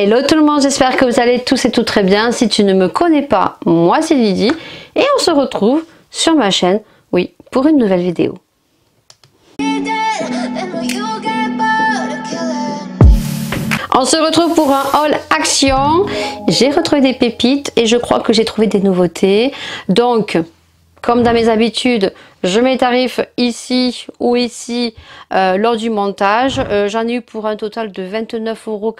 Hello tout le monde, j'espère que vous allez tous et tout très bien. Si tu ne me connais pas, moi c'est Lydie et on se retrouve sur ma chaîne, oui, pour une nouvelle vidéo. On se retrouve pour un haul action. J'ai retrouvé des pépites et je crois que j'ai trouvé des nouveautés. Donc, comme dans mes habitudes, je mets tarifs ici ou ici euh, lors du montage. Euh, j'en ai eu pour un total de euros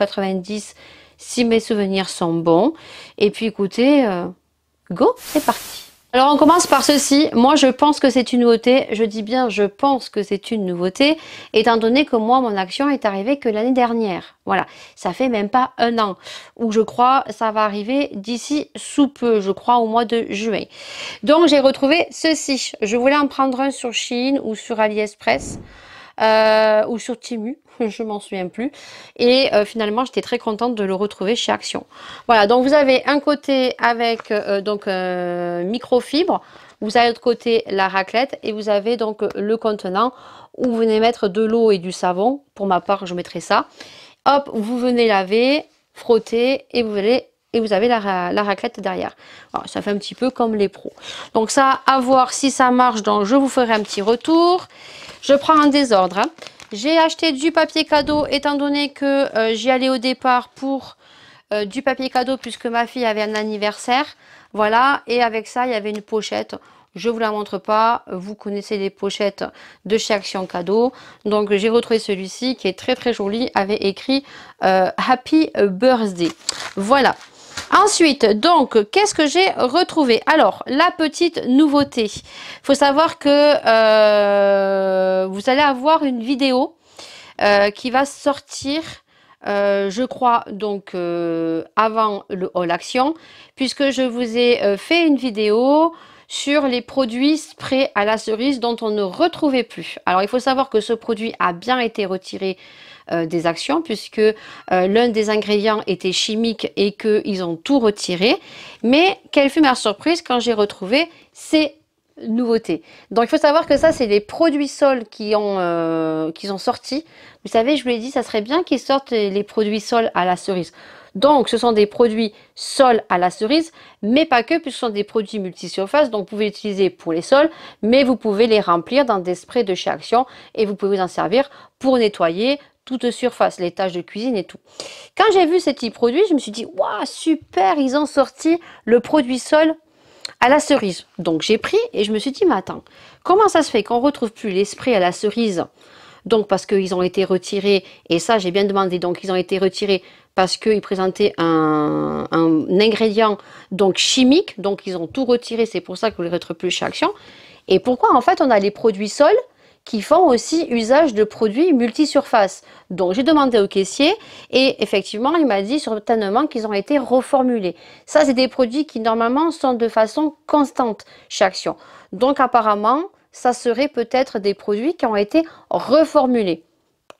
si mes souvenirs sont bons. Et puis écoutez, euh, go, c'est parti alors on commence par ceci. Moi je pense que c'est une nouveauté. Je dis bien je pense que c'est une nouveauté, étant donné que moi mon action est arrivée que l'année dernière. Voilà, ça fait même pas un an. Ou je crois ça va arriver d'ici sous peu, je crois au mois de juin. Donc j'ai retrouvé ceci. Je voulais en prendre un sur Chine ou sur AliExpress. Euh, ou sur Timu. je m'en souviens plus. Et euh, finalement, j'étais très contente de le retrouver chez Action. Voilà, donc vous avez un côté avec euh, donc euh, microfibre, vous avez l'autre côté la raclette et vous avez donc le contenant où vous venez mettre de l'eau et du savon. Pour ma part, je mettrai ça. Hop, vous venez laver, frotter et vous allez et vous avez la, raclette derrière. ça fait un petit peu comme les pros. Donc ça, à voir si ça marche. Donc je vous ferai un petit retour. Je prends un désordre. Hein. J'ai acheté du papier cadeau étant donné que euh, j'y allais au départ pour euh, du papier cadeau puisque ma fille avait un anniversaire. Voilà, et avec ça, il y avait une pochette. Je ne vous la montre pas, vous connaissez les pochettes de chez Action Cadeau. Donc j'ai retrouvé celui-ci qui est très très joli, avait écrit euh, Happy Birthday. Voilà, Ensuite, donc, qu'est-ce que j'ai retrouvé Alors, la petite nouveauté. Il faut savoir que euh, vous allez avoir une vidéo euh, qui va sortir euh, je crois donc avant le puisque je vous ai fait une vidéo sur les produits spray à la cerise dont on ne retrouvait plus. Alors il faut savoir que ce produit a bien été retiré euh, des actions puisque euh, l'un des ingrédients était chimique et qu'ils ont tout retiré. Mais quelle fut ma surprise quand j'ai retrouvé ces nouveautés. Donc il faut savoir que ça c'est les produits sols qui ont, euh, sortis. Vous savez je vous l'ai dit ça serait bien qu'ils sortent les produits sols à la cerise. Donc, ce sont des produits sols à la cerise, mais pas que, puisque ce sont des produits multisurfaces. Donc, vous pouvez utiliser pour les sols, mais vous pouvez les remplir dans des sprays de chez Action et vous pouvez vous en servir pour nettoyer, toute surface, les tâches de cuisine et tout. Quand j'ai vu ces petits produits, je me suis dit, waouh, super, ils ont sorti le produit sol à la cerise. Donc j'ai pris et je me suis dit, mais attends, comment ça se fait qu'on retrouve plus les sprays à la cerise donc parce qu'ils ont été retirés, et ça j'ai bien demandé, donc ils ont été retirés parce qu'ils présentaient un, ingrédient donc chimique, donc ils ont tout retiré, c'est pour ça que vous les retrouvez plus chez Action. Et pourquoi en fait on a les produits sols qui font aussi usage de produits multi-surfaces Donc j'ai demandé au caissier et effectivement il m'a dit certainement qu'ils ont été reformulés. Ça c'est des produits qui normalement sont de façon constante chez Action. Donc apparemment ça serait peut-être des produits qui ont été reformulés.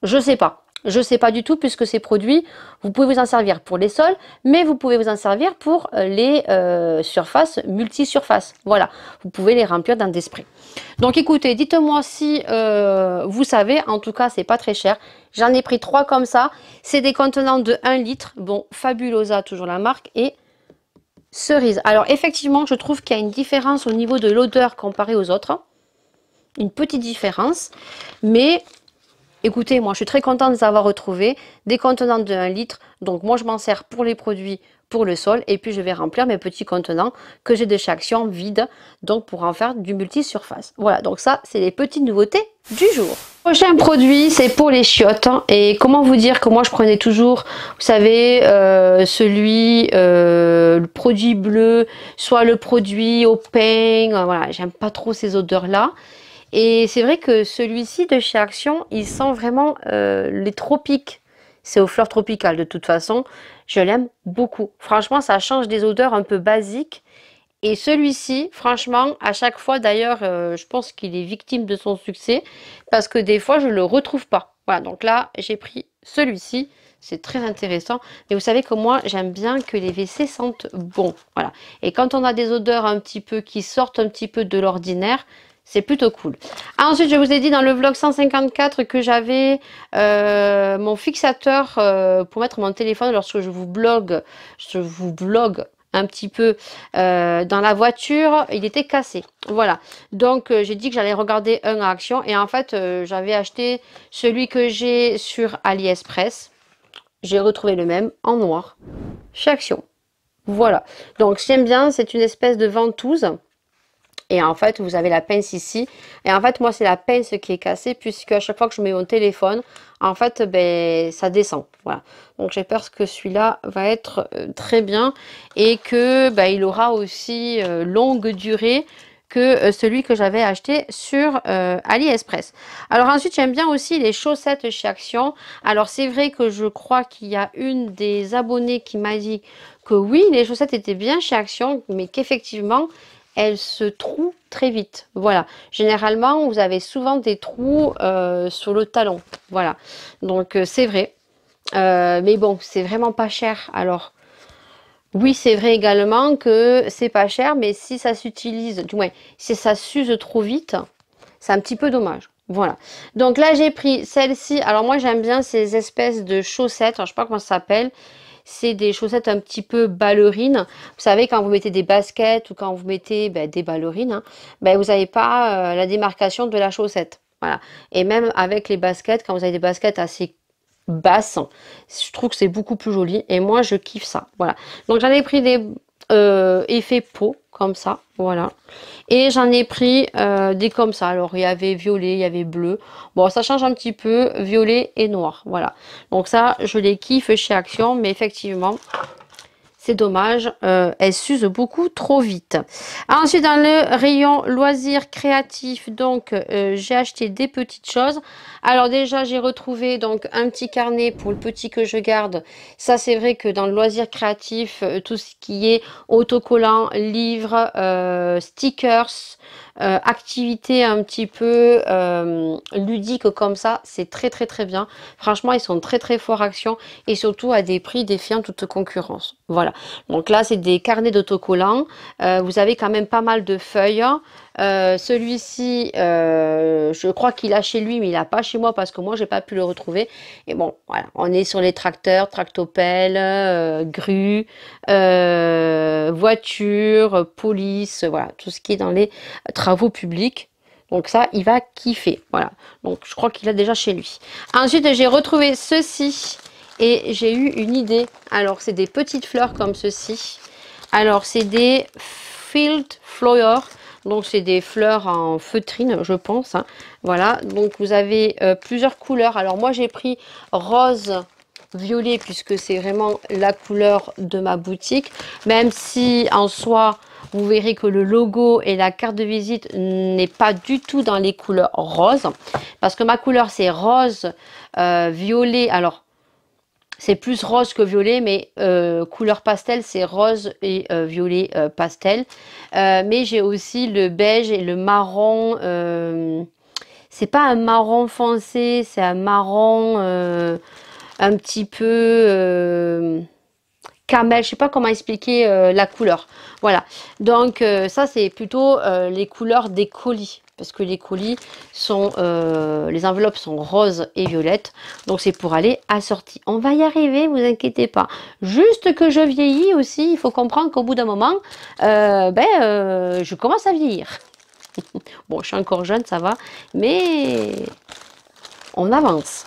Je ne sais pas. Je ne sais pas du tout puisque ces produits, vous pouvez vous en servir pour les sols, mais vous pouvez vous en servir pour euh, les euh, surfaces, multi-surfaces. Voilà, vous pouvez les remplir dans des Donc écoutez, dites-moi si euh, vous savez, en tout cas c'est pas très cher. J'en ai pris trois comme ça, c'est des contenants de 1 litre, bon, Fabulosa, toujours la marque, et cerise. Alors effectivement, je trouve qu'il y a une différence au niveau de l'odeur comparée aux autres, une petite différence, mais Écoutez, moi je suis très contente de savoir avoir des contenants de 1 litre, donc moi je m'en sers pour les produits pour le sol et puis je vais remplir mes petits contenants que j'ai de chez Action vides, donc pour en faire du multi-surface. Voilà, donc ça c'est les petites nouveautés du jour. Prochain produit, c'est pour les chiottes. Hein. Et comment vous dire que moi, je prenais toujours, vous savez, euh, celui, euh, le produit bleu, soit le produit au pain. Euh, voilà, j'aime pas trop ces odeurs-là. Et c'est vrai que celui-ci de chez Action, il sent vraiment euh, les tropiques. C'est aux fleurs tropicales de toute façon. Je l'aime beaucoup. Franchement, ça change des odeurs un peu basiques. Et celui-ci, franchement, à chaque fois, d'ailleurs, euh, je pense qu'il est victime de son succès parce que des fois, je ne le retrouve pas. Voilà, donc là, j'ai pris celui-ci. C'est très intéressant. Mais vous savez que moi, j'aime bien que les WC sentent bon. Voilà. Et quand on a des odeurs un petit peu qui sortent un petit peu de l'ordinaire, c'est plutôt cool. Ah, ensuite, je vous ai dit dans le vlog 154 que j'avais euh, mon fixateur euh, pour mettre mon téléphone lorsque je vous blogue, je vous un petit peu euh, dans la voiture, il était cassé. Voilà. Donc j'ai dit que j'allais regarder un action et en fait j'avais acheté celui que j'ai sur AliExpress. J'ai retrouvé le même en noir chez Action. Voilà. Donc j'aime bien, c'est une espèce de ventouse. Et en fait, vous avez la pince ici. Et en fait, moi, c'est la pince qui est cassée puisque à chaque fois que je mets mon téléphone, en fait, ben, ça descend. Voilà. Donc, j'ai peur que celui-là va être euh, très bien et que ben, il aura aussi euh, longue durée que euh, celui que j'avais acheté sur AliExpress. Alors ensuite, j'aime bien aussi les chaussettes chez Action. Alors c'est vrai que je crois qu'il y a une des abonnées qui m'a dit que oui, les chaussettes étaient bien chez Action, mais qu'effectivement, elle se trouve très vite. Voilà. Généralement, vous avez souvent des trous euh, sur le talon. Voilà. Donc, euh, c'est vrai. Euh, mais bon, c'est vraiment pas cher. Alors, oui, c'est vrai également que c'est pas cher, mais si ça s'utilise, du moins, si ça s'use trop vite, c'est un petit peu dommage. Voilà. Donc là, j'ai pris celle-ci. Alors moi, j'aime bien ces espèces de chaussettes. je sais pas comment ça s'appelle c'est des chaussettes un petit peu ballerines. Vous savez, quand vous mettez des baskets ou quand vous mettez ben, des ballerines, hein, ben, vous n'avez pas euh, la démarcation de la chaussette. Voilà. Et même avec les baskets, quand vous avez des baskets assez basses, je trouve que c'est beaucoup plus joli. Et moi, je kiffe ça. Voilà. Donc, j'en ai pris des euh, effet peau, comme ça, voilà. Et j'en ai pris euh, des comme ça. Alors, il y avait violet, il y avait bleu. Bon, ça change un petit peu, violet et noir, voilà. Donc ça, je les kiffe chez Action, mais effectivement, c'est dommage, euh, elle s'use beaucoup trop vite. Ah, ensuite, dans le rayon loisirs créatifs, donc euh, j'ai acheté des petites choses. Alors déjà, j'ai retrouvé donc un petit carnet pour le petit que je garde. Ça, c'est vrai que dans le loisir créatif, euh, tout ce qui est autocollants, livres, stickers, euh, activité activités un petit peu euh, ludique comme ça, c'est très très très bien. Franchement, ils sont très très forts action et surtout à des prix défiant toute concurrence. Voilà. Donc là, c'est des carnets d'autocollants. Euh, vous avez quand même pas mal de feuilles. Euh, celui-ci, euh, je crois qu'il a chez lui, mais il n'a pas chez moi parce que moi, j'ai pas pu le retrouver. Et bon, voilà, on est sur les tracteurs, tractopelles, euh, grues, voitures, police, voilà, tout ce qui est dans les travaux publics. Donc ça, il va kiffer. Voilà. Donc je crois qu'il a déjà chez lui. Ensuite, j'ai retrouvé ceci et j'ai eu une idée. Alors, c'est des petites fleurs comme ceci. Alors, c'est des Field flowers donc c'est des fleurs en feutrine, je pense. Hein. Voilà, donc vous avez euh, plusieurs couleurs. Alors moi j'ai pris rose violet puisque c'est vraiment la couleur de ma boutique. Même si en soi vous verrez que le logo et la carte de visite n'est pas du tout dans les couleurs roses. Parce que ma couleur c'est rose, euh, violet, alors c'est plus rose que violet, mais euh, couleur pastel, c'est rose et euh, violet euh, pastel. mais j'ai aussi le beige et le marron. c'est pas un marron foncé, c'est un marron un petit peu camel, je sais pas comment expliquer euh, la couleur. Voilà, donc euh, ça c'est plutôt euh, les couleurs des colis, parce que les colis sont, les enveloppes sont roses et violettes, donc c'est pour aller assorti. On va y arriver, vous inquiétez pas. Juste que je vieillis aussi, il faut comprendre qu'au bout d'un moment, ben, je commence à vieillir. bon, je suis encore jeune, ça va, mais on avance.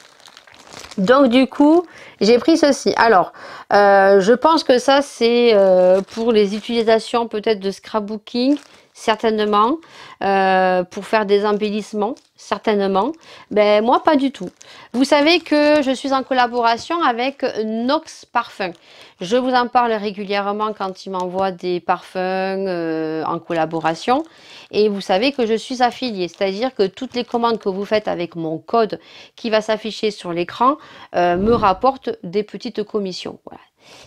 Donc du coup, j'ai pris ceci. Alors, euh, je pense que ça c'est euh, pour les utilisations peut-être de scrapbooking certainement, euh, pour faire des embellissements, certainement. Ben, moi, pas du tout. Vous savez que je suis en collaboration avec Nox Parfum. Je vous en parle régulièrement quand ils m'envoient des parfums euh, en collaboration. Et vous savez que je suis affiliée, c'est-à-dire que toutes les commandes que vous faites avec mon code qui va s'afficher sur l'écran euh, me rapportent des petites commissions. Voilà.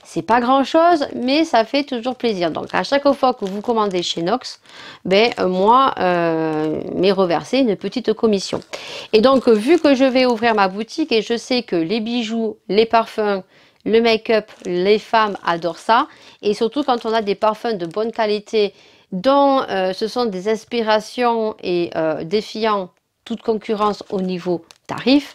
C'est pas grand chose, mais ça fait toujours plaisir. Donc à chaque fois que vous commandez chez Nox, ben, euh, moi, euh, m'est reversé une petite commission. Et donc euh, vu que je vais ouvrir ma boutique et je sais que les bijoux, les parfums, le make-up, les femmes adorent ça. Et surtout quand on a des parfums de bonne qualité, dont euh, ce sont des inspirations et défiant toute concurrence au niveau tarif.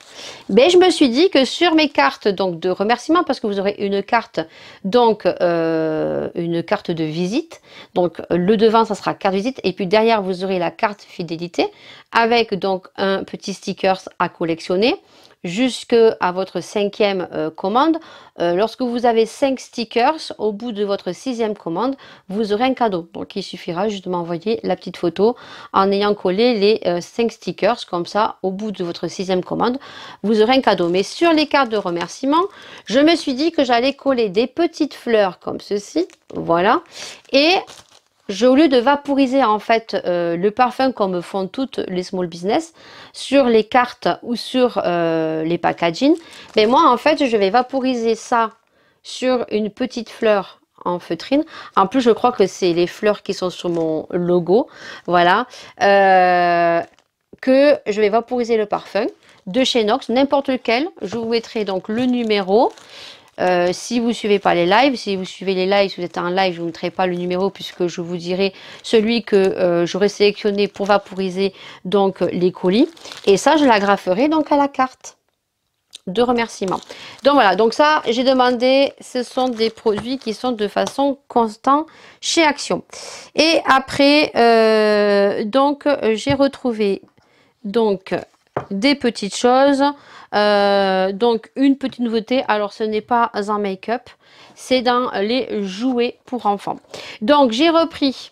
Mais je me suis dit que sur mes cartes donc de remerciement, parce que vous aurez une carte donc euh, une carte de visite, donc le devant ça sera carte visite et puis derrière vous aurez la carte fidélité avec donc un petit sticker à collectionner jusqu'à votre cinquième euh, commande. Euh, lorsque vous avez cinq stickers, au bout de votre sixième commande, vous aurez un cadeau. Donc il suffira justement, de m'envoyer la petite photo en ayant collé les cinq stickers. Comme ça, au bout de votre sixième commande, vous aurez un cadeau. Mais sur les cartes de remerciement, je me suis dit que j'allais coller des petites fleurs comme ceci, voilà, et je, au lieu de vaporiser en fait euh, le parfum comme font toutes les small business sur les cartes ou sur euh, les packaging, mais ben moi en fait je vais vaporiser ça sur une petite fleur en feutrine. En plus je crois que c'est les fleurs qui sont sur mon logo, voilà, euh, que je vais vaporiser le parfum de chez Nox, n'importe lequel. Je vous mettrai donc le numéro. Euh, si vous ne suivez pas les lives, si vous suivez les lives, si vous êtes en live, je ne vous mettrai pas le numéro puisque je vous dirai celui que euh, j'aurais sélectionné pour vaporiser donc les colis. Et ça, je l'agraferai donc à la carte de remerciement. Donc voilà, donc ça, j'ai demandé, ce sont des produits qui sont de façon constante chez Action. Et après, euh, donc, j'ai retrouvé donc des petites choses. Euh, donc une petite nouveauté, alors ce n'est pas un make-up, c'est dans les jouets pour enfants. Donc j'ai repris,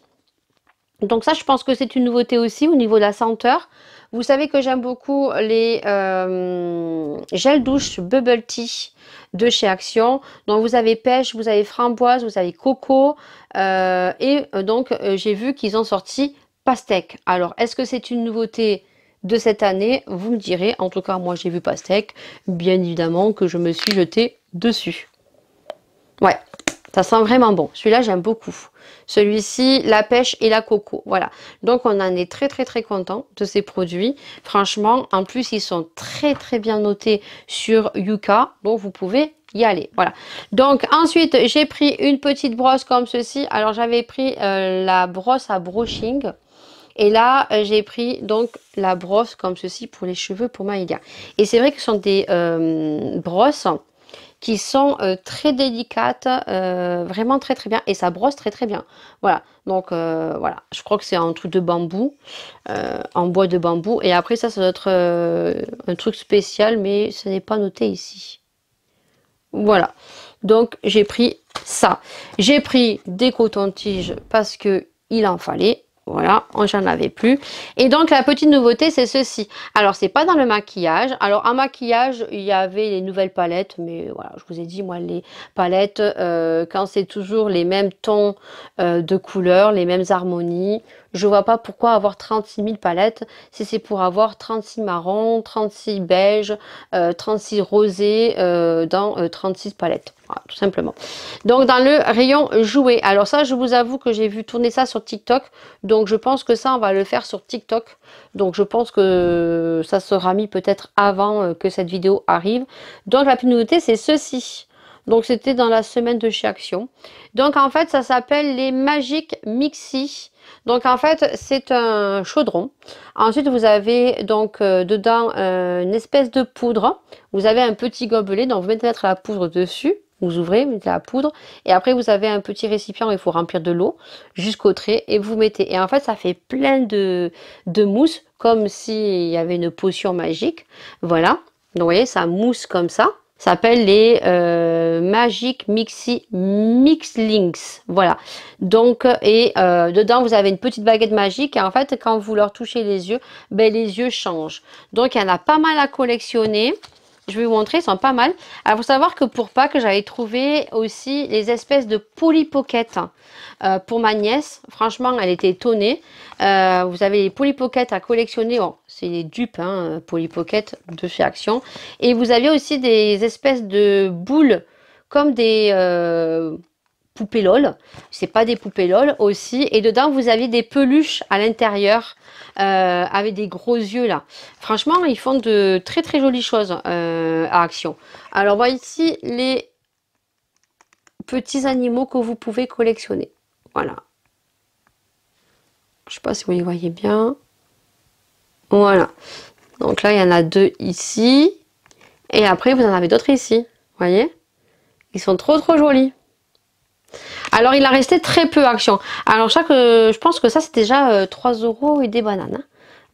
donc ça je pense que c'est une nouveauté aussi au niveau de la senteur. Vous savez que j'aime beaucoup les gel euh, gels douche bubble tea de chez Action. Donc vous avez pêche, vous avez framboise, vous avez coco. Euh, et donc j'ai vu qu'ils ont sorti pastèque. Alors est-ce que c'est une nouveauté de cette année, vous me direz. En tout cas, moi j'ai vu Pastèque, bien évidemment que je me suis jetée dessus. Ouais, ça sent vraiment bon. Celui-là, j'aime beaucoup. Celui-ci, la pêche et la coco. Voilà. Donc, on en est très, très, très content de ces produits. Franchement, en plus, ils sont très, très bien notés sur Yuka. Donc, vous pouvez y aller. Voilà. Donc, ensuite, j'ai pris une petite brosse comme ceci. Alors, j'avais pris euh, la brosse à brushing. Et là, euh, j'ai pris donc la brosse comme ceci pour les cheveux pour Maïlia. Et c'est vrai que ce sont des euh, brosses qui sont euh, très délicates, vraiment très très bien, et ça brosse très très bien. Voilà, donc voilà, je crois que c'est un truc de bambou, en bois de bambou, et après ça, ça doit être un truc spécial, mais ce n'est pas noté ici. Voilà, donc j'ai pris ça. J'ai pris des cotons-tiges parce qu'il en fallait, voilà, j'en avais plus. Et donc la petite nouveauté, c'est ceci. Alors c'est pas dans le maquillage. Alors en maquillage, il y avait les nouvelles palettes, mais voilà, je vous ai dit moi les palettes euh, quand c'est toujours les mêmes tons euh, de couleurs, les mêmes harmonies. Je vois pas pourquoi avoir 36 000 palettes si c'est pour avoir 36 marrons, 36 beiges, 36 euh, rosés euh, dans 36 euh, palettes. Voilà, tout simplement. Donc dans le rayon jouets. Alors ça, je vous avoue que j'ai vu tourner ça sur TikTok. Donc je pense que ça, on va le faire sur TikTok. Donc je pense que ça sera mis peut-être avant que cette vidéo arrive. Donc la nouveauté, c'est ceci. Donc c'était dans la semaine de chez Action. Donc en fait, ça s'appelle les Magic Mixi. Donc en fait, c'est un chaudron. Ensuite, vous avez donc euh, dedans euh, une espèce de poudre. Vous avez un petit gobelet, donc vous mettez la poudre dessus. Vous ouvrez, vous mettez la poudre et après vous avez un petit récipient où il faut remplir de l'eau jusqu'au trait et vous mettez. Et en fait, ça fait plein de, de mousse comme s'il y avait une potion magique. Voilà. Donc vous voyez, ça mousse comme ça s'appelle les euh, Magic Mixi Links. Voilà. Donc, euh, et euh, dedans, vous avez une petite baguette magique. Et en fait, quand vous leur touchez les yeux, ben, les yeux changent. Donc, il y en a pas mal à collectionner. Je vais vous montrer, ils sont pas mal. Alors, ah, faut savoir que pour Pâques, j'avais trouvé aussi les espèces de polypockets hein. euh, pour ma nièce. Franchement, elle était étonnée. Euh, vous avez les polypockets à collectionner. c'est des dupes, hein, polypockets de chez Action. Et vous aviez aussi des espèces de boules, comme des... Euh, poupées LOL. C'est pas des poupées LOL aussi. Et dedans, vous avez des peluches à l'intérieur euh, avec des gros yeux là. Franchement, ils font de très très jolies choses euh, à Action. Alors, voici les petits animaux que vous pouvez collectionner. Voilà. Je sais pas si vous les voyez bien. Voilà. Donc là, il y en a deux ici. Et après, vous en avez d'autres ici. voyez Ils sont trop trop jolis. Alors il a resté très peu action. Alors chaque, je pense que ça c'est déjà 3 euh, euros et des bananes. Hein.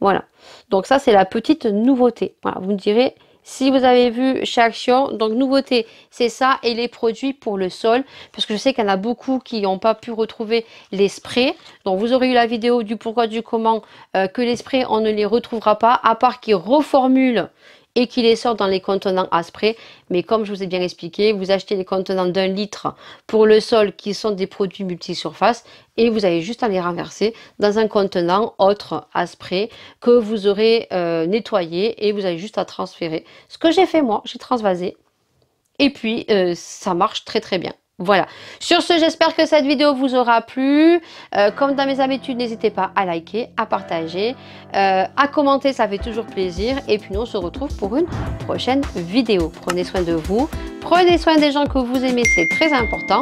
Voilà. Donc ça c'est la petite nouveauté. Voilà, vous me direz si vous avez vu chez Action. Donc nouveauté c'est ça et les produits pour le sol. Parce que je sais qu'il y en a beaucoup qui n'ont pas pu retrouver les sprays. Donc vous aurez eu la vidéo du pourquoi du comment euh, que les sprays on ne les retrouvera pas. À part qu'ils reformulent et qui les sort dans les contenants à spray. Mais comme je vous ai bien expliqué, vous achetez les contenants d'un litre pour le sol qui sont des produits multisurface et vous avez juste à les renverser dans un contenant autre à spray que vous aurez euh, nettoyé et vous avez juste à transférer. Ce que j'ai fait moi, j'ai transvasé et puis euh, ça marche très très bien. Voilà. Sur ce, j'espère que cette vidéo vous aura plu. Euh, comme dans mes habitudes, n'hésitez pas à liker, à partager, euh, à commenter, ça fait toujours plaisir. Et puis nous, on se retrouve pour une prochaine vidéo. Prenez soin de vous, prenez soin des gens que vous aimez, c'est très important.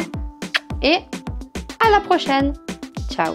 Et à la prochaine. Ciao